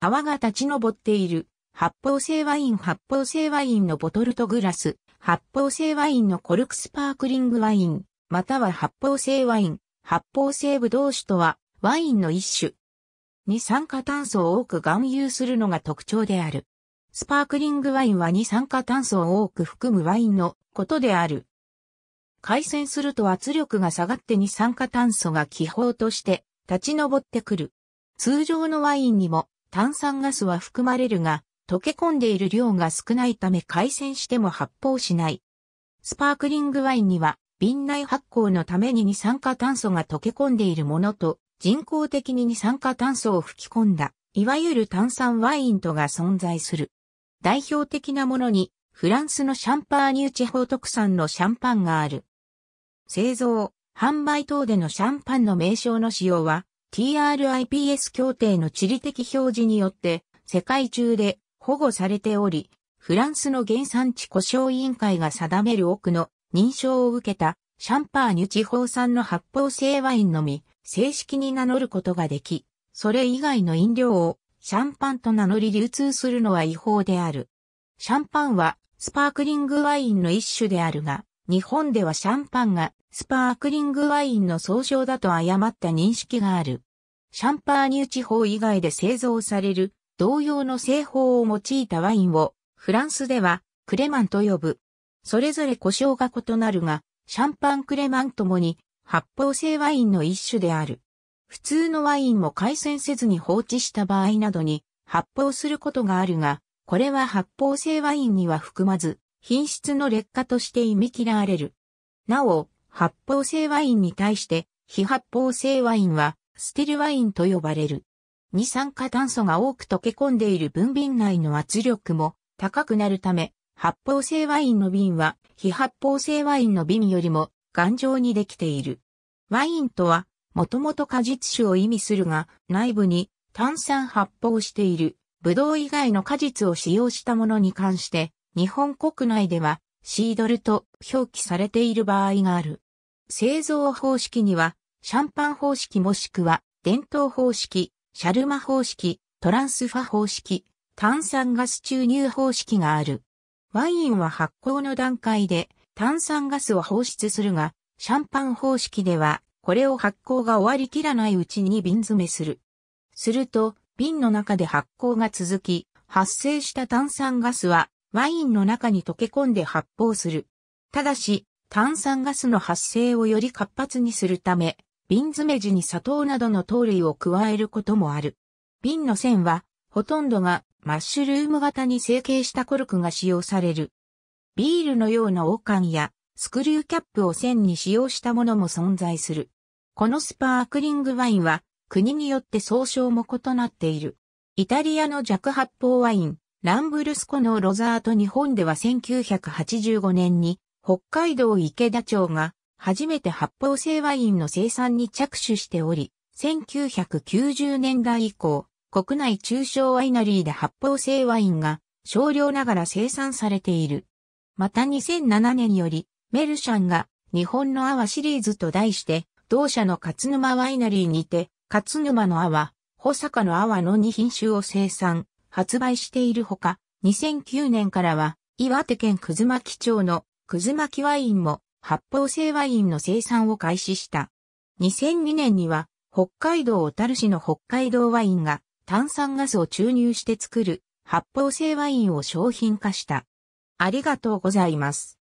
泡が立ち上っている。発泡性ワイン発泡性ワインのボトルとグラス、発泡性ワインのコルクスパークリングワイン、または発泡性ワイン、発泡性ブドウ酒とは、ワインの一種。二酸化炭素を多く含有するのが特徴である。スパークリングワインは二酸化炭素を多く含むワインのことである。回線すると圧力が下がって二酸化炭素が気泡として立ち上ってくる。通常のワインにも炭酸ガスは含まれるが、溶け込んでいる量が少ないため回線しても発泡しない。スパークリングワインには、瓶内発酵のために二酸化炭素が溶け込んでいるものと、人工的に二酸化炭素を吹き込んだ、いわゆる炭酸ワインとが存在する。代表的なものに、フランスのシャンパーニュ地方特産のシャンパンがある。製造、販売等でのシャンパンの名称の使用は、TRIPS 協定の地理的表示によって世界中で保護されており、フランスの原産地故障委員会が定める多くの認証を受けたシャンパーニュ地方産の発泡性ワインのみ正式に名乗ることができ、それ以外の飲料をシャンパンと名乗り流通するのは違法である。シャンパンはスパークリングワインの一種であるが、日本ではシャンパンがスパークリングワインの総称だと誤った認識がある。シャンパーニュ地方以外で製造される同様の製法を用いたワインをフランスではクレマンと呼ぶ。それぞれ故障が異なるが、シャンパンクレマンともに発泡性ワインの一種である。普通のワインも回線せずに放置した場合などに発泡することがあるが、これは発泡性ワインには含まず、品質の劣化として忌み嫌われる。なお、発泡性ワインに対して、非発泡性ワインは、ステルワインと呼ばれる。二酸化炭素が多く溶け込んでいる分瓶内の圧力も高くなるため、発泡性ワインの瓶は、非発泡性ワインの瓶よりも頑丈にできている。ワインとは、もともと果実酒を意味するが、内部に炭酸発泡している、ブドウ以外の果実を使用したものに関して、日本国内ではシードルと表記されている場合がある。製造方式には、シャンパン方式もしくは、伝統方式、シャルマ方式、トランスファ方式、炭酸ガス注入方式がある。ワインは発酵の段階で炭酸ガスを放出するが、シャンパン方式では、これを発酵が終わりきらないうちに瓶詰めする。すると、瓶の中で発酵が続き、発生した炭酸ガスはワインの中に溶け込んで発泡する。ただし、炭酸ガスの発生をより活発にするため、瓶詰め時に砂糖などの糖類を加えることもある。瓶の線は、ほとんどがマッシュルーム型に成形したコルクが使用される。ビールのような王冠やスクリューキャップを線に使用したものも存在する。このスパークリングワインは国によって総称も異なっている。イタリアの弱発泡ワイン、ランブルスコのロザート日本では1985年に北海道池田町が初めて発泡性ワインの生産に着手しており、1990年代以降、国内中小ワイナリーで発泡性ワインが少量ながら生産されている。また2007年よりメルシャンが日本の泡シリーズと題して同社の勝沼ワイナリーにて勝沼の泡、保坂の泡の2品種を生産。発売しているほか、2009年からは、岩手県くず巻町のくず巻ワインも発泡性ワインの生産を開始した。2002年には、北海道小樽市の北海道ワインが炭酸ガスを注入して作る発泡性ワインを商品化した。ありがとうございます。